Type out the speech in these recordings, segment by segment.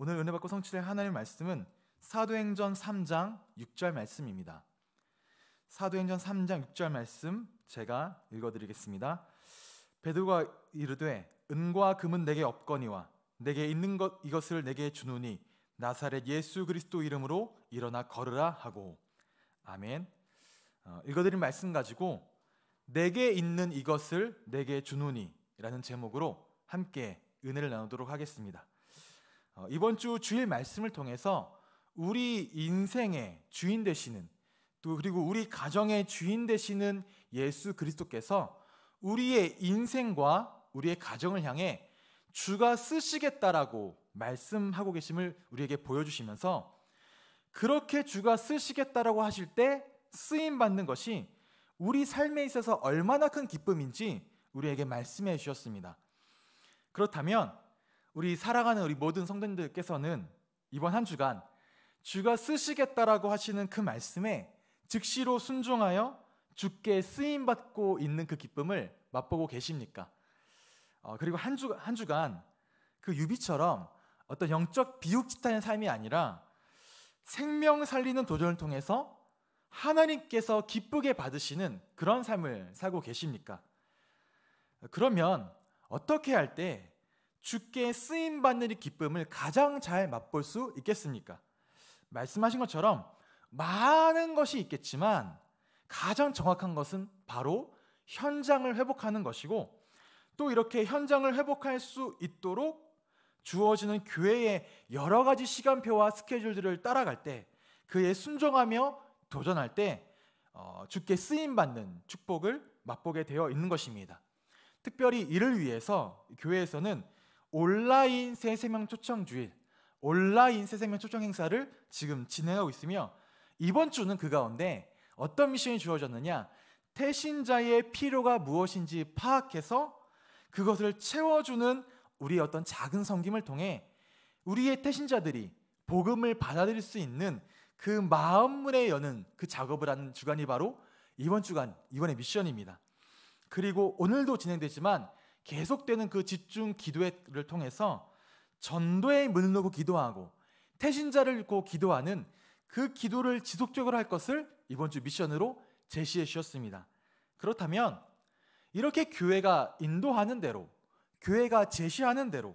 오늘 은혜 받고 성취될 하나님의 말씀은 사도행전 3장 6절 말씀입니다. 사도행전 3장 6절 말씀 제가 읽어드리겠습니다. 베드로가 이르되 은과 금은 내게 없거니와 내게 있는 것 이것을 내게 주노니 나사렛 예수 그리스도 이름으로 일어나 걸으라 하고 아멘. 어, 읽어드린 말씀 가지고 내게 있는 이것을 내게 주노니라는 제목으로 함께 은혜를 나누도록 하겠습니다. 어, 이번 주 주일 말씀을 통해서 우리 인생의 주인 되시는 또 그리고 우리 가정의 주인 되시는 예수 그리스도께서 우리의 인생과 우리의 가정을 향해 주가 쓰시겠다라고 말씀하고 계심을 우리에게 보여주시면서 그렇게 주가 쓰시겠다라고 하실 때 쓰임 받는 것이 우리 삶에 있어서 얼마나 큰 기쁨인지 우리에게 말씀해 주셨습니다. 그렇다면 우리 살아가는 우리 모든 성도님들께서는 이번 한 주간 주가 쓰시겠다라고 하시는 그 말씀에 즉시로 순종하여 주께 쓰임 받고 있는 그 기쁨을 맛보고 계십니까? 어, 그리고 한 주 한 주간 그 유비처럼 어떤 영적 비육짓하는 삶이 아니라 생명 살리는 도전을 통해서 하나님께서 기쁘게 받으시는 그런 삶을 살고 계십니까? 그러면 어떻게 할때 주께 쓰임 받는 이 기쁨을 가장 잘 맛볼 수 있겠습니까? 말씀하신 것처럼 많은 것이 있겠지만 가장 정확한 것은 바로 현장을 회복하는 것이고 또 이렇게 현장을 회복할 수 있도록 주어지는 교회의 여러 가지 시간표와 스케줄들을 따라갈 때 그에 순종하며 도전할 때 어, 주께 쓰임 받는 축복을 맛보게 되어 있는 것입니다. 특별히 이를 위해서 교회에서는 온라인 새 생명 초청 주일, 온라인 새 생명 초청 행사를 지금 진행하고 있으며 이번 주는 그 가운데 어떤 미션이 주어졌느냐? 태신자의 필요가 무엇인지 파악해서 그것을 채워주는 우리 어떤 작은 섬김을 통해 우리의 태신자들이 복음을 받아들일 수 있는 그 마음문에 여는 그 작업을 하는 주간이 바로 이번 주간 이번의 미션입니다. 그리고 오늘도 진행되지만 계속되는 그 집중 기도를 통해서 전도의 문을 놓고 기도하고 태신자를 읽고 기도하는 그 기도를 지속적으로 할 것을 이번 주 미션으로 제시해 주셨습니다. 그렇다면 이렇게 교회가 인도하는 대로 교회가 제시하는 대로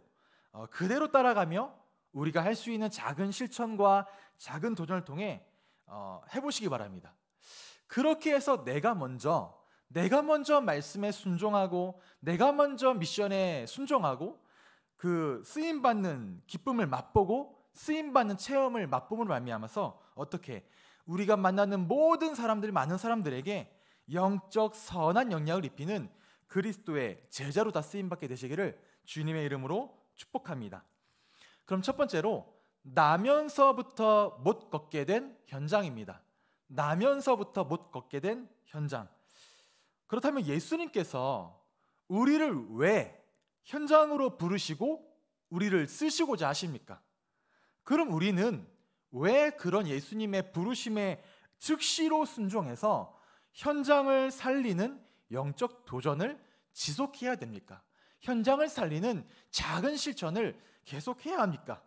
어, 그대로 따라가며 우리가 할 수 있는 작은 실천과 작은 도전을 통해 어, 해보시기 바랍니다. 그렇게 해서 내가 먼저 내가 먼저 말씀에 순종하고 내가 먼저 미션에 순종하고 그 쓰임 받는 기쁨을 맛보고 쓰임 받는 체험을 맛보므로 말미암아서 어떻게 우리가 만나는 모든 사람들이 많은 사람들에게 영적 선한 영향을 입히는 그리스도의 제자로 다 쓰임 받게 되시기를 주님의 이름으로 축복합니다. 그럼 첫 번째로 나면서부터 못 걷게 된 현장입니다. 나면서부터 못 걷게 된 현장. 그렇다면 예수님께서 우리를 왜 현장으로 부르시고 우리를 쓰시고자 하십니까? 그럼 우리는 왜 그런 예수님의 부르심에 즉시로 순종해서 현장을 살리는 영적 도전을 지속해야 됩니까? 현장을 살리는 작은 실천을 계속해야 합니까?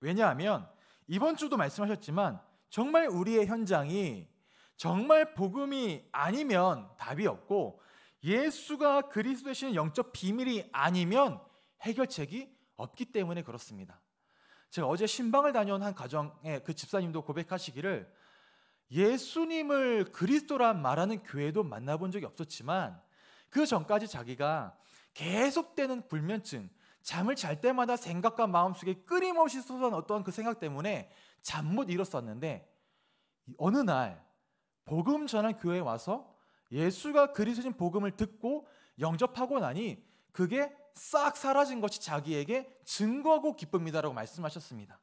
왜냐하면 이번 주도 말씀하셨지만 정말 우리의 현장이 정말 복음이 아니면 답이 없고 예수가 그리스도 되시는 영적 비밀이 아니면 해결책이 없기 때문에 그렇습니다. 제가 어제 신방을 다녀온 한 가정의 그 집사님도 고백하시기를 예수님을 그리스도란 말하는 교회도 만나본 적이 없었지만 그 전까지 자기가 계속되는 불면증, 잠을 잘 때마다 생각과 마음속에 끊임없이 쏟아어떠그 생각 때문에 잠 못 이뤘었는데 어느 날 복음 전한 교회에 와서 예수가 그리스도인 복음을 듣고 영접하고 나니 그게 싹 사라진 것이 자기에게 증거하고 기쁩니다라고 말씀하셨습니다.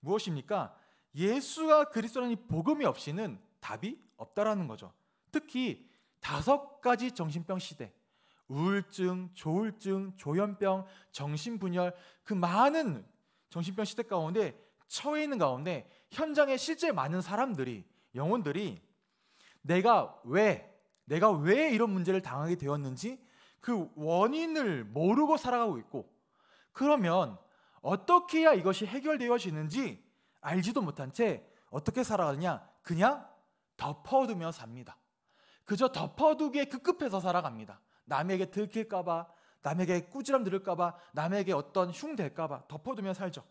무엇입니까? 예수가 그리스도라는 복음이 없이는 답이 없다라는 거죠. 특히 다섯 가지 정신병 시대, 우울증, 조울증, 조현병, 정신분열 그 많은 정신병 시대 가운데 처해 있는 가운데 현장에 실제 많은 사람들이 영혼들이 내가 왜, 내가 왜 이런 문제를 당하게 되었는지 그 원인을 모르고 살아가고 있고, 그러면 어떻게 해야 이것이 해결되어지는지 알지도 못한 채 어떻게 살아가느냐? 그냥 덮어두며 삽니다. 그저 덮어두기에 급급해서 살아갑니다. 남에게 들킬까봐, 남에게 꾸지람 들을까봐, 남에게 어떤 흉될까봐 덮어두며 살죠.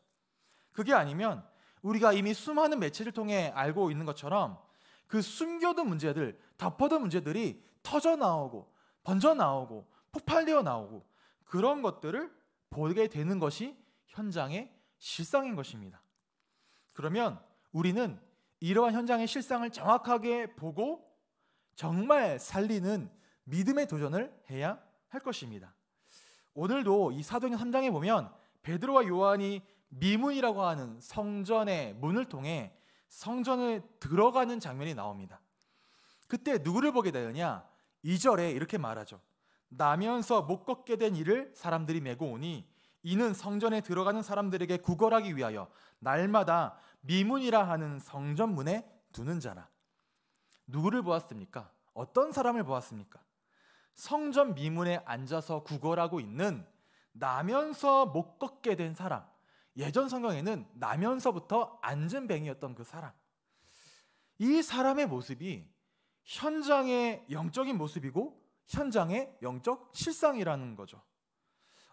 그게 아니면 우리가 이미 수많은 매체를 통해 알고 있는 것처럼 그 숨겨둔 문제들, 덮어둔 문제들이 터져 나오고 번져 나오고 폭발되어 나오고 그런 것들을 보게 되는 것이 현장의 실상인 것입니다. 그러면 우리는 이러한 현장의 실상을 정확하게 보고 정말 살리는 믿음의 도전을 해야 할 것입니다. 오늘도 이사도행 3장에 보면 베드로와 요한이 미문이라고 하는 성전의 문을 통해 성전에 들어가는 장면이 나옵니다. 그때 누구를 보게 되느냐? 2절에 이렇게 말하죠. 나면서 못 걷게 된 이를 사람들이 메고 오니 이는 성전에 들어가는 사람들에게 구걸하기 위하여 날마다 미문이라 하는 성전문에 두는 자라. 누구를 보았습니까? 어떤 사람을 보았습니까? 성전 미문에 앉아서 구걸하고 있는 나면서 못 걷게 된 사람. 예전 성경에는 나면서부터 앉은 뱅이였던 그 사람. 이 사람의 모습이 현장의 영적인 모습이고 현장의 영적 실상이라는 거죠.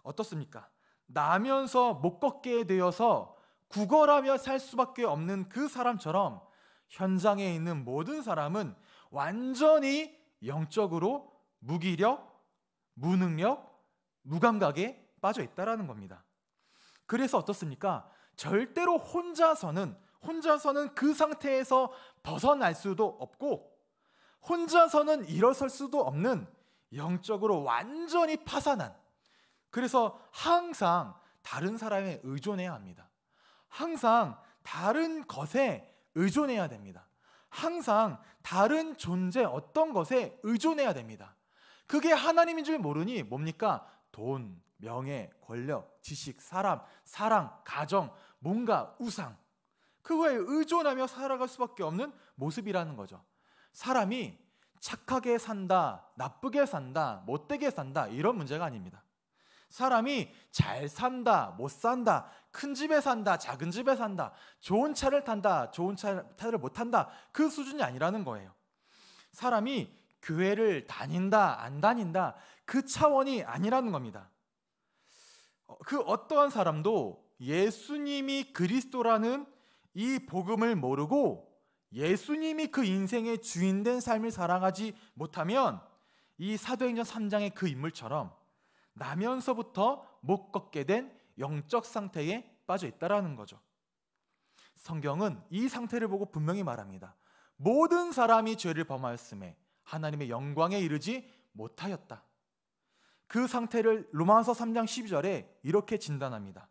어떻습니까? 나면서 못 걷게 되어서 구걸하며 살 수밖에 없는 그 사람처럼 현장에 있는 모든 사람은 완전히 영적으로 무기력, 무능력, 무감각에 빠져 있다라는 겁니다. 그래서 어떻습니까? 절대로 혼자서는 혼자서는 그 상태에서 벗어날 수도 없고 혼자서는 일어설 수도 없는 영적으로 완전히 파산한 그래서 항상 다른 사람에 의존해야 합니다. 항상 다른 것에 의존해야 됩니다. 항상 다른 존재 어떤 것에 의존해야 됩니다. 그게 하나님인 줄 모르니 뭡니까? 돈, 명예, 권력, 지식, 사람, 사랑, 가정, 뭔가 우상 그거에 의존하며 살아갈 수밖에 없는 모습이라는 거죠. 사람이 착하게 산다, 나쁘게 산다, 못되게 산다 이런 문제가 아닙니다. 사람이 잘 산다, 못 산다, 큰 집에 산다, 작은 집에 산다, 좋은 차를 탄다, 좋은 차를 못 탄다 그 수준이 아니라는 거예요. 사람이 교회를 다닌다, 안 다닌다 그 차원이 아니라는 겁니다. 어, 그 어떠한 사람도 예수님이 그리스도라는 이 복음을 모르고 예수님이 그 인생의 주인된 삶을 사랑하지 못하면 이 사도행전 3장의 그 인물처럼 나면서부터 못 걷게 된 영적 상태에 빠져 있다라는 거죠. 성경은 이 상태를 보고 분명히 말합니다. 모든 사람이 죄를 범하였음에 하나님의 영광에 이르지 못하였다. 그 상태를 로마서 3장 12절에 이렇게 진단합니다.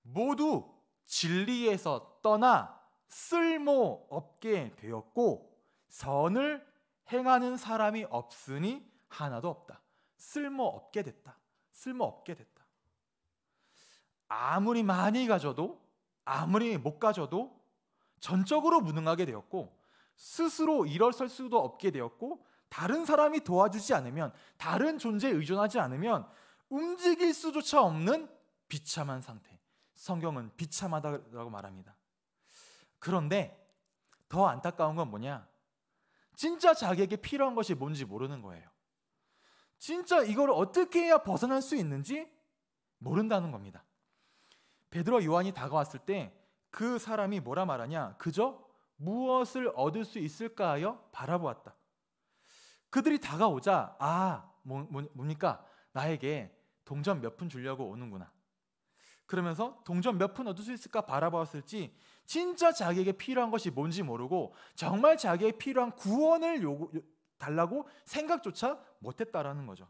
모두 진리에서 떠나 쓸모 없게 되었고 선을 행하는 사람이 없으니 하나도 없다. 쓸모 없게 됐다. 쓸모 없게 됐다. 아무리 많이 가져도 아무리 못 가져도 전적으로 무능하게 되었고 스스로 일어설 수도 없게 되었고 다른 사람이 도와주지 않으면 다른 존재에 의존하지 않으면 움직일 수조차 없는 비참한 상태. 성경은 비참하다고 말합니다. 그런데 더 안타까운 건 뭐냐? 진짜 자기에게 필요한 것이 뭔지 모르는 거예요. 진짜 이걸 어떻게 해야 벗어날 수 있는지 모른다는 겁니다. 베드로 요한이 다가왔을 때 그 사람이 뭐라 말하냐? 그저 무엇을 얻을 수 있을까 하여 바라보았다. 그들이 다가오자 아 뭐, 뭐 뭡니까 나에게 동전 몇 푼 주려고 오는구나. 그러면서 동전 몇 푼 얻을 수 있을까 바라봤을지 진짜 자기에게 필요한 것이 뭔지 모르고 정말 자기에 게 필요한 구원을 요구, 달라고 생각조차 못했다라는 거죠.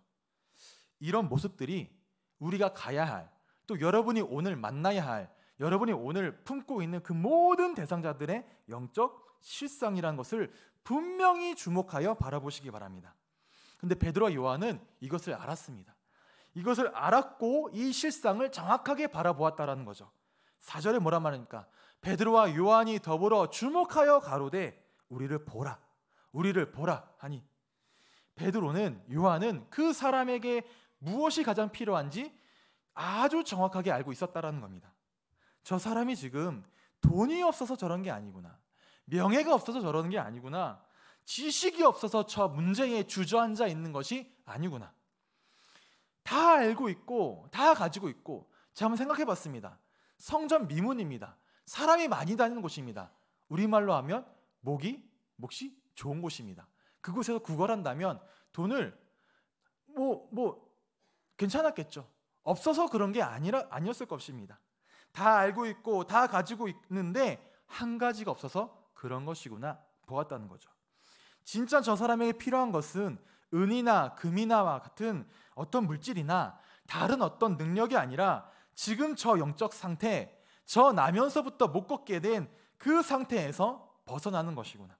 이런 모습들이 우리가 가야 할 또 여러분이 오늘 만나야 할 여러분이 오늘 품고 있는 그 모든 대상자들의 영적 실상이라는 것을 분명히 주목하여 바라보시기 바랍니다. 근데 베드로와 요한은 이것을 알았습니다. 이것을 알았고 이 실상을 정확하게 바라보았다라는 거죠. 4절에 뭐라 말하니까 베드로와 요한이 더불어 주목하여 가로되 우리를 보라. 우리를 보라 하니 베드로는 요한은 그 사람에게 무엇이 가장 필요한지 아주 정확하게 알고 있었다라는 겁니다. 저 사람이 지금 돈이 없어서 저런 게 아니구나. 명예가 없어서 저러는 게 아니구나. 지식이 없어서 저 문제에 주저앉아 있는 것이 아니구나. 다 알고 있고, 다 가지고 있고, 제가 한번 생각해 봤습니다. 성전 미문입니다. 사람이 많이 다니는 곳입니다. 우리말로 하면 목이, 몫이 좋은 곳입니다. 그곳에서 구걸한다면 돈을 뭐, 뭐, 괜찮았겠죠. 없어서 그런 게 아니라, 아니었을 것입니다. 다 알고 있고 다 가지고 있는데 한 가지가 없어서 그런 것이구나 보았다는 거죠. 진짜 저 사람에게 필요한 것은 은이나 금이나와 같은 어떤 물질이나 다른 어떤 능력이 아니라 지금 저 영적 상태, 저 나면서부터 못 걷게 된 그 상태에서 벗어나는 것이구나.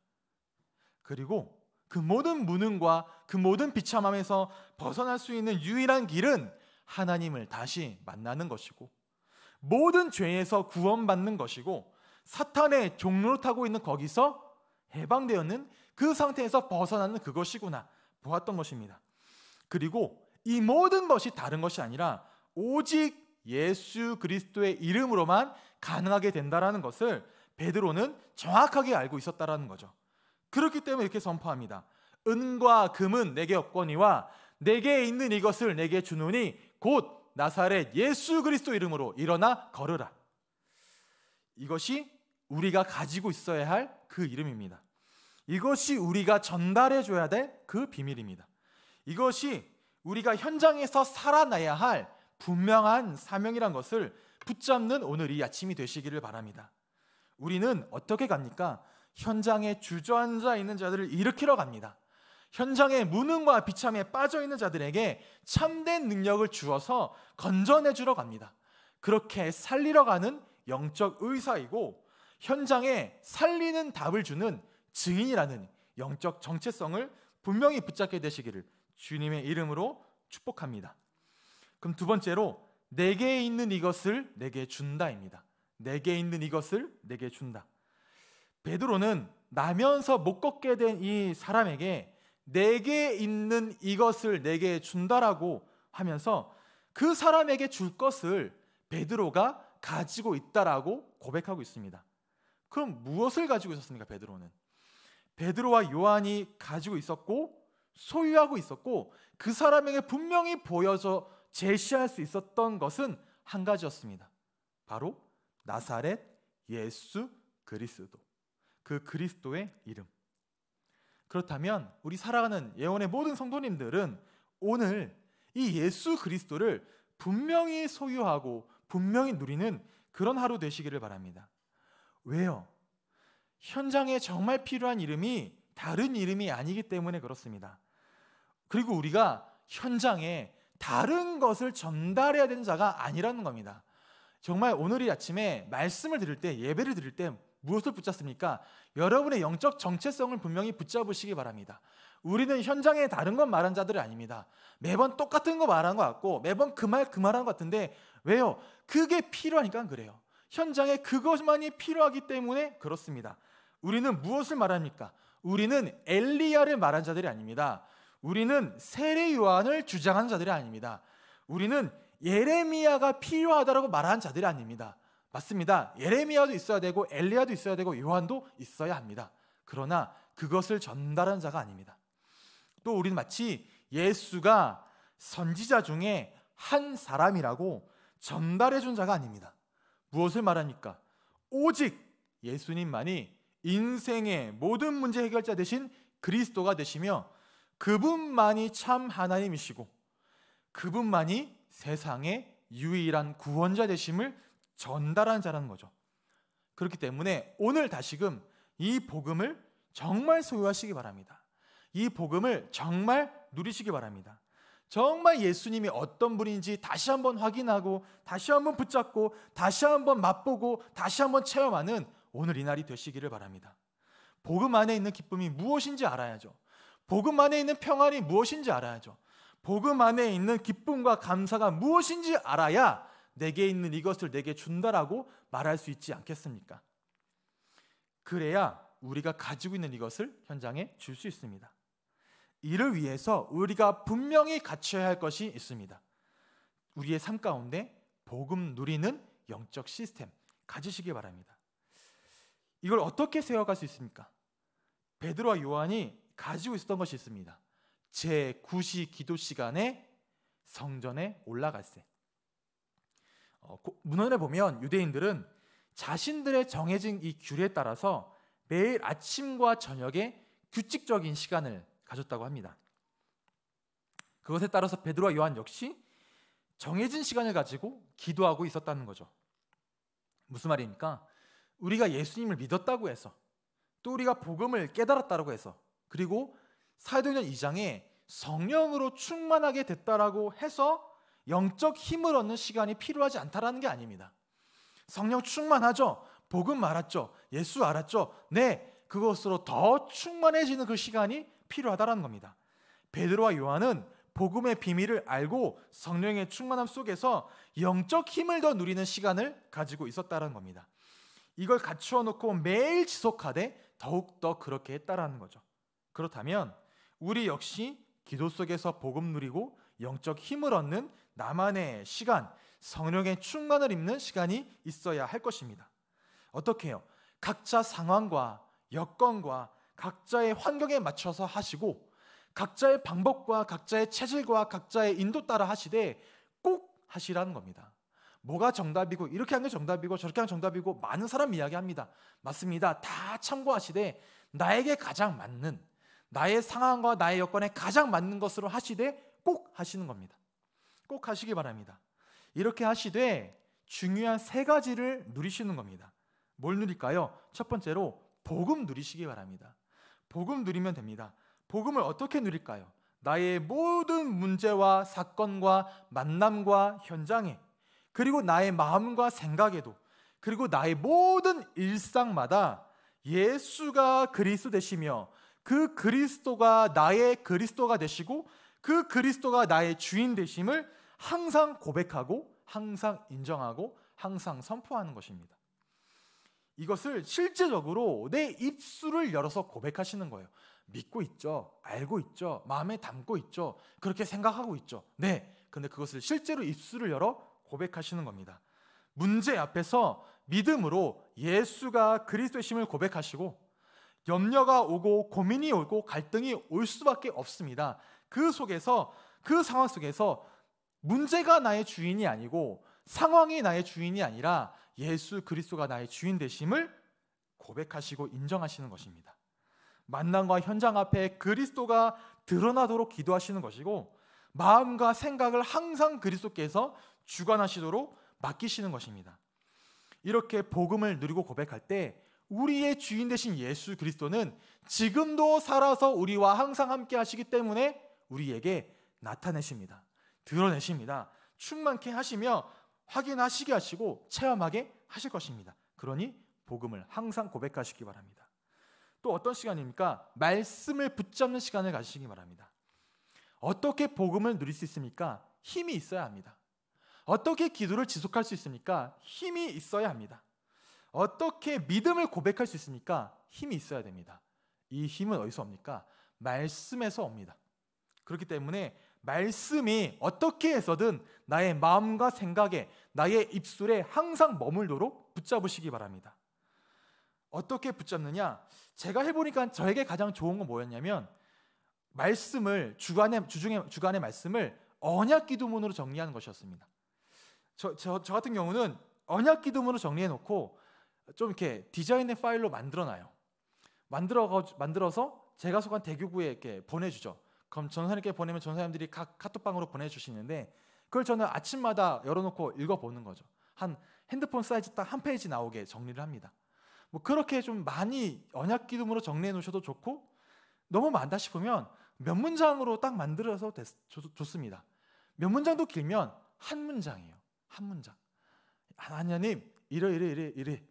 그리고 그 모든 무능과 그 모든 비참함에서 벗어날 수 있는 유일한 길은 하나님을 다시 만나는 것이고 모든 죄에서 구원받는 것이고 사탄의 종로를 타고 있는 거기서 해방되었는 그 상태에서 벗어나는 그것이구나 보았던 것입니다. 그리고 이 모든 것이 다른 것이 아니라 오직 예수 그리스도의 이름으로만 가능하게 된다라는 것을 베드로는 정확하게 알고 있었다라는 거죠. 그렇기 때문에 이렇게 선포합니다. 은과 금은 내게 없거니와 내게 있는 이것을 내게 주노니 곧 나사렛 예수 그리스도 이름으로 일어나 걸으라. 이것이 우리가 가지고 있어야 할 그 이름입니다. 이것이 우리가 전달해 줘야 될 그 비밀입니다. 이것이 우리가 현장에서 살아나야 할 분명한 사명이란 것을 붙잡는 오늘 이 아침이 되시기를 바랍니다. 우리는 어떻게 갑니까? 현장에 주저앉아 있는 자들을 일으키러 갑니다. 현장의 무능과 비참에 빠져 있는 자들에게 참된 능력을 주어서 건전해 주러 갑니다. 그렇게 살리러 가는 영적 의사이고 현장에 살리는 답을 주는 증인이라는 영적 정체성을 분명히 붙잡게 되시기를 주님의 이름으로 축복합니다. 그럼 두 번째로 내게 있는 이것을 내게 준다입니다. 내게 있는 이것을 내게 준다. 베드로는 나면서 못 걷게 된 이 사람에게 내게 있는 이것을 내게 준다라고 하면서 그 사람에게 줄 것을 베드로가 가지고 있다라고 고백하고 있습니다. 그럼 무엇을 가지고 있었습니까? 베드로는 베드로와 요한이 가지고 있었고 소유하고 있었고 그 사람에게 분명히 보여져 제시할 수 있었던 것은 한 가지였습니다. 바로 나사렛 예수 그리스도. 그 그리스도의 이름. 그렇다면 우리 살아가는 예원의 모든 성도님들은 오늘 이 예수 그리스도를 분명히 소유하고 분명히 누리는 그런 하루 되시기를 바랍니다. 왜요? 현장에 정말 필요한 이름이 다른 이름이 아니기 때문에 그렇습니다. 그리고 우리가 현장에 다른 것을 전달해야 되는 자가 아니라는 겁니다. 정말 오늘이 아침에 말씀을 드릴 때 예배를 드릴 때 무엇을 붙잡습니까? 여러분의 영적 정체성을 분명히 붙잡으시기 바랍니다. 우리는 현장에 다른 것 말한 자들이 아닙니다. 매번 똑같은 거 말한 것 같고 매번 그말그 그 말한 것 같은데 왜요? 그게 필요하니까 그래요. 현장에 그것만이 필요하기 때문에 그렇습니다. 우리는 무엇을 말합니까? 우리는 엘리야를 말한 자들이 아닙니다. 우리는 세례 요한을 주장한 자들이 아닙니다. 우리는 예레미야가 필요하다라고 말한 자들이 아닙니다. 맞습니다. 예레미야도 있어야 되고 엘리야도 있어야 되고 요한도 있어야 합니다. 그러나 그것을 전달한 자가 아닙니다. 또 우리는 마치 예수가 선지자 중에 한 사람이라고 전달해 준 자가 아닙니다. 무엇을 말합니까? 오직 예수님만이 인생의 모든 문제 해결자 대신 그리스도가 되시며 그분만이 참 하나님이시고 그분만이 세상의 유일한 구원자 되심을 전달한 자라는 거죠. 그렇기 때문에 오늘 다시금 이 복음을 정말 소유하시기 바랍니다. 이 복음을 정말 누리시기 바랍니다. 정말 예수님이 어떤 분인지 다시 한번 확인하고 다시 한번 붙잡고 다시 한번 맛보고 다시 한번 체험하는 오늘 이 날이 되시기를 바랍니다. 복음 안에 있는 기쁨이 무엇인지 알아야죠. 복음 안에 있는 평안이 무엇인지 알아야죠. 복음 안에 있는 기쁨과 감사가 무엇인지 알아야 내게 있는 이것을 내게 준다라고 말할 수 있지 않겠습니까? 그래야 우리가 가지고 있는 이것을 현장에 줄 수 있습니다. 이를 위해서 우리가 분명히 갖춰야 할 것이 있습니다. 우리의 삶 가운데 복음 누리는 영적 시스템 가지시기 바랍니다. 이걸 어떻게 세워갈 수 있습니까? 베드로와 요한이 가지고 있었던 것이 있습니다. 제 9시 기도 시간에 성전에 올라갈세. 어, 문헌에 보면 유대인들은 자신들의 정해진 이 규례에 따라서 매일 아침과 저녁에 규칙적인 시간을 가졌다고 합니다. 그것에 따라서 베드로와 요한 역시 정해진 시간을 가지고 기도하고 있었다는 거죠. 무슨 말입니까? 우리가 예수님을 믿었다고 해서 또 우리가 복음을 깨달았다고 해서 그리고 사도전 2장에 성령으로 충만하게 됐다라고 해서 영적 힘을 얻는 시간이 필요하지 않다라는 게 아닙니다. 성령 충만하죠. 복음 알았죠. 예수 알았죠. 네, 그것으로 더 충만해지는 그 시간이 필요하다라는 겁니다. 베드로와 요한은 복음의 비밀을 알고 성령의 충만함 속에서 영적 힘을 더 누리는 시간을 가지고 있었다는 겁니다. 이걸 갖추어 놓고 매일 지속하되 더욱더 그렇게 했다라는 거죠. 그렇다면 우리 역시 기도 속에서 복음 누리고 영적 힘을 얻는 나만의 시간, 성령의 충만을 입는 시간이 있어야 할 것입니다. 어떻게 요 각자 상황과 여건과 각자의 환경에 맞춰서 하시고 각자의 방법과 각자의 체질과 각자의 인도 따라 하시되 꼭 하시라는 겁니다. 뭐가 정답이고 이렇게 한게 정답이고 저렇게 한 정답이고 많은 사람 이야기합니다. 맞습니다. 다 참고하시되 나에게 가장 맞는 나의 상황과 나의 여건에 가장 맞는 것으로 하시되 꼭 하시는 겁니다. 꼭 하시기 바랍니다. 이렇게 하시되 중요한 세 가지를 누리시는 겁니다. 뭘 누릴까요? 첫 번째로 복음 누리시기 바랍니다. 복음 누리면 됩니다. 복음을 어떻게 누릴까요? 나의 모든 문제와 사건과 만남과 현장에 그리고 나의 마음과 생각에도 그리고 나의 모든 일상마다 예수가 그리스도 되시며 그 그리스도가 나의 그리스도가 되시고 그 그리스도가 나의 주인 되심을 항상 고백하고 항상 인정하고 항상 선포하는 것입니다. 이것을 실제적으로 내 입술을 열어서 고백하시는 거예요. 믿고 있죠. 알고 있죠. 마음에 담고 있죠. 그렇게 생각하고 있죠. 네. 근데 그것을 실제로 입술을 열어 고백하시는 겁니다. 문제 앞에서 믿음으로 예수가 그리스도의 심을 고백하시고 염려가 오고 고민이 오고 갈등이 올 수밖에 없습니다. 그 속에서 그 상황 속에서 문제가 나의 주인이 아니고 상황이 나의 주인이 아니라 예수 그리스도가 나의 주인 되심을 고백하시고 인정하시는 것입니다. 만남과 현장 앞에 그리스도가 드러나도록 기도하시는 것이고 마음과 생각을 항상 그리스도께서 주관하시도록 맡기시는 것입니다. 이렇게 복음을 누리고 고백할 때 우리의 주인 되신 예수 그리스도는 지금도 살아서 우리와 항상 함께 하시기 때문에 우리에게 나타내십니다. 드러내십니다. 충만케 하시며 확인하시게 하시고 체험하게 하실 것입니다. 그러니 복음을 항상 고백하시기 바랍니다. 또 어떤 시간입니까? 말씀을 붙잡는 시간을 가지시기 바랍니다. 어떻게 복음을 누릴 수 있습니까? 힘이 있어야 합니다. 어떻게 기도를 지속할 수 있습니까? 힘이 있어야 합니다. 어떻게 믿음을 고백할 수 있습니까? 힘이 있어야 됩니다. 이 힘은 어디서 옵니까? 말씀에서 옵니다. 그렇기 때문에 말씀이 어떻게 해서든 나의 마음과 생각에 나의 입술에 항상 머물도록 붙잡으시기 바랍니다. 어떻게 붙잡느냐? 제가 해보니까 저에게 가장 좋은 건 뭐였냐면 말씀을 주간의 주중에 주간의 말씀을 언약 기도문으로 정리하는 것이었습니다. 저, 저, 저 같은 경우는 언약 기도문으로 정리해 놓고 좀 이렇게 디자인의 파일로 만들어 놔요. 만들어 만들어서 제가 속한 대교구에 이렇게 보내주죠. 그럼 전사님께 보내면 전사님들이 각 카톡방으로 보내주시는데 그걸 저는 아침마다 열어놓고 읽어보는 거죠. 한 핸드폰 사이즈 딱 한 페이지 나오게 정리를 합니다. 뭐 그렇게 좀 많이 언약 기둥으로 정리해 놓으셔도 좋고 너무 많다 싶으면 몇 문장으로 딱 만들어서 됐, 좋습니다. 몇 문장도 길면 한 문장이에요. 한 문장. 아, 하나님 이래 이래 이래 이래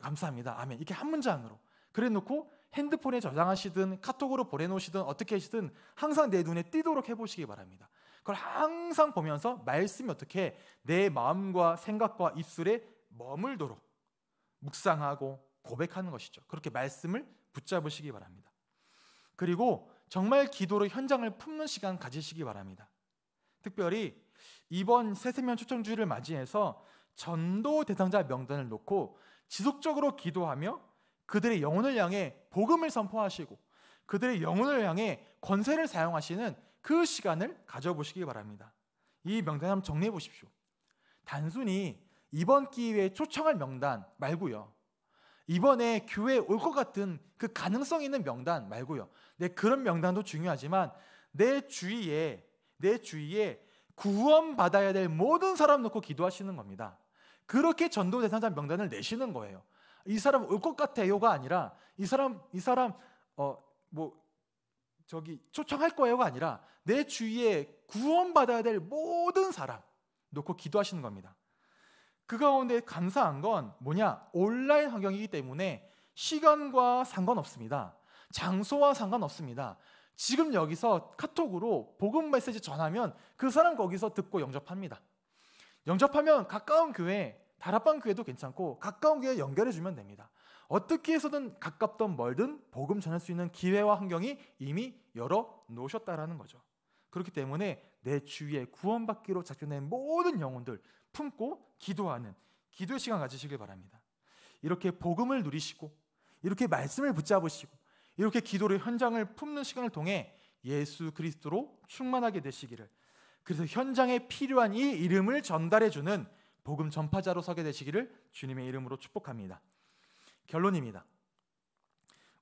감사합니다. 아멘. 이렇게 한 문장으로 그래 놓고 핸드폰에 저장하시든 카톡으로 보내놓으시든 어떻게 하시든 항상 내 눈에 띄도록 해보시기 바랍니다. 그걸 항상 보면서 말씀이 어떻게 내 마음과 생각과 입술에 머물도록 묵상하고 고백하는 것이죠. 그렇게 말씀을 붙잡으시기 바랍니다. 그리고 정말 기도로 현장을 품는 시간 가지시기 바랍니다. 특별히 이번 새세면 초청주의를 맞이해서 전도 대상자 명단을 놓고 지속적으로 기도하며 그들의 영혼을 향해 복음을 선포하시고 그들의 영혼을 향해 권세를 사용하시는 그 시간을 가져보시기 바랍니다. 이 명단 한번 정리해 보십시오. 단순히 이번 기회에 초청할 명단 말고요. 이번에 교회에 올 것 같은 그 가능성 있는 명단 말고요. 네, 그런 명단도 중요하지만 내 주위에 내 주위에 구원받아야 될 모든 사람 놓고 기도하시는 겁니다. 그렇게 전도 대상자 명단을 내시는 거예요. 이 사람 올 것 같아요가 아니라 이 사람 이 사람 어 뭐 저기 초청할 거예요가 아니라 내 주위에 구원받아야 될 모든 사람 놓고 기도하시는 겁니다. 그 가운데 감사한 건 뭐냐? 온라인 환경이기 때문에 시간과 상관없습니다. 장소와 상관없습니다. 지금 여기서 카톡으로 복음 메시지 전하면 그 사람 거기서 듣고 영접합니다. 영접하면 가까운 교회 다락방 교회도 괜찮고 가까운 교회 연결해 주면 됩니다. 어떻게 해서든 가깝던 멀든 복음 전할 수 있는 기회와 환경이 이미 열어 놓으셨다라는 거죠. 그렇기 때문에 내 주위에 구원받기로 작정된 모든 영혼들 품고 기도하는 기도의 시간 가지시길 바랍니다. 이렇게 복음을 누리시고 이렇게 말씀을 붙잡으시고 이렇게 기도를 현장을 품는 시간을 통해 예수 그리스도로 충만하게 되시기를 그래서 현장에 필요한 이 이름을 전달해 주는 복음 전파자로 서게 되시기를 주님의 이름으로 축복합니다. 결론입니다.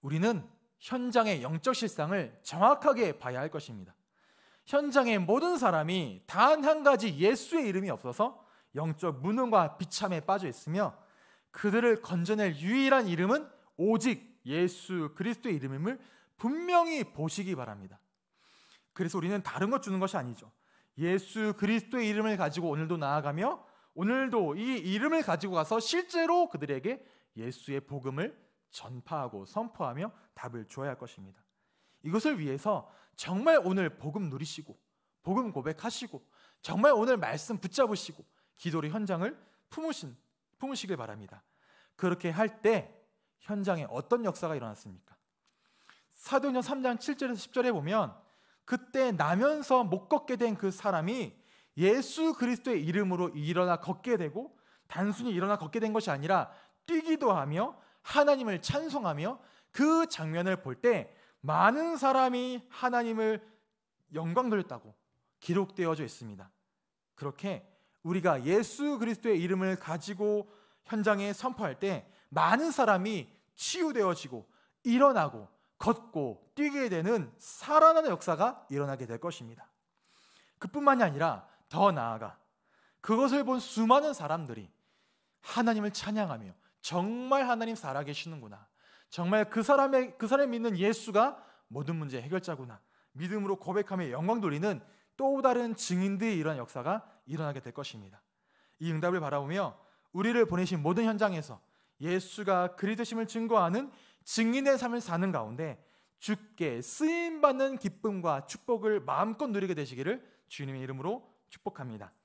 우리는 현장의 영적 실상을 정확하게 봐야 할 것입니다. 현장의 모든 사람이 단 한 가지 예수의 이름이 없어서 영적 무능과 비참에 빠져 있으며 그들을 건져낼 유일한 이름은 오직 예수 그리스도의 이름임을 분명히 보시기 바랍니다. 그래서 우리는 다른 것 주는 것이 아니죠. 예수 그리스도의 이름을 가지고 오늘도 나아가며 오늘도 이 이름을 가지고 가서 실제로 그들에게 예수의 복음을 전파하고 선포하며 답을 줘야 할 것입니다. 이것을 위해서 정말 오늘 복음 누리시고 복음 고백하시고 정말 오늘 말씀 붙잡으시고 기도의 현장을 품으신 품으시길 바랍니다. 그렇게 할 때 현장에 어떤 역사가 일어났습니까? 사도행전 3장 7절에서 10절에 보면 그때 나면서 못 걷게 된 그 사람이 예수 그리스도의 이름으로 일어나 걷게 되고 단순히 일어나 걷게 된 것이 아니라 뛰기도 하며 하나님을 찬송하며 그 장면을 볼 때 많은 사람이 하나님을 영광 돌렸다고 기록되어져 있습니다. 그렇게 우리가 예수 그리스도의 이름을 가지고 현장에 선포할 때 많은 사람이 치유되어지고 일어나고 걷고 뛰게 되는 살아나는 역사가 일어나게 될 것입니다. 그뿐만이 아니라 더 나아가 그것을 본 수많은 사람들이 하나님을 찬양하며 정말 하나님 살아계시는구나. 정말 그 사람의 그 사람이 믿는 예수가 모든 문제 해결자구나. 믿음으로 고백하며 영광 돌리는 또 다른 증인들의 이런 역사가 일어나게 될 것입니다. 이 응답을 바라보며 우리를 보내신 모든 현장에서 예수가 그리 되심을 증거하는 증인의 삶을 사는 가운데 주께 쓰임 받는 기쁨과 축복을 마음껏 누리게 되시기를 주님의 이름으로 축복합니다.